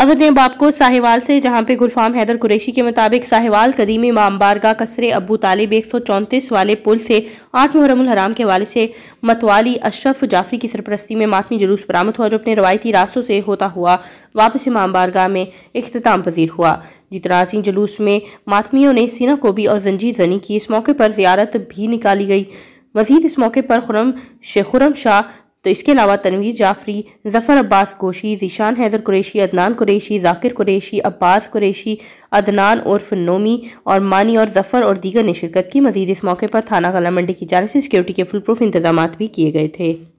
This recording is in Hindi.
खबर दें बापको साहिवाल से जहां पे गुलफाम हैदर कुरैशी के मुताबिक साहिवाल कदीमी मामबार का कसरे अबू तालिब एक सौ चौंतीस वाले पुल से आठ मुहरमुल हराम के वाले से मतवाली अशरफ जाफरी की सरपरस्ती में मातमी जुलूस बरामद हुआ जो अपने रवायती रास्तों से होता हुआ वापस इमाम बारगाह में अख्ताम पजीर हुआ जितराजी जुलूस में मातमियों ने सीना कोबी और जंजीर जनी की इस मौके पर जियारत भी निकाली गई मजीद इस मौके पर खुरम शेखुरम शाह तो इसके अलावा तनवीर जाफरी जफ़र अब्बास गोशी ईशान हैदर कुरेशी अदनान कुरेशी जाकिर कुरेशी अब्बास कुरेशी अदनान उर्फ नोमी और मानी और जफ़र और दीगर ने शिरकत की मजीद इस मौके पर थाना कला मंडी की जानब से सिक्योरिटी के फुल प्रूफ इंतजाम भी किए गए थे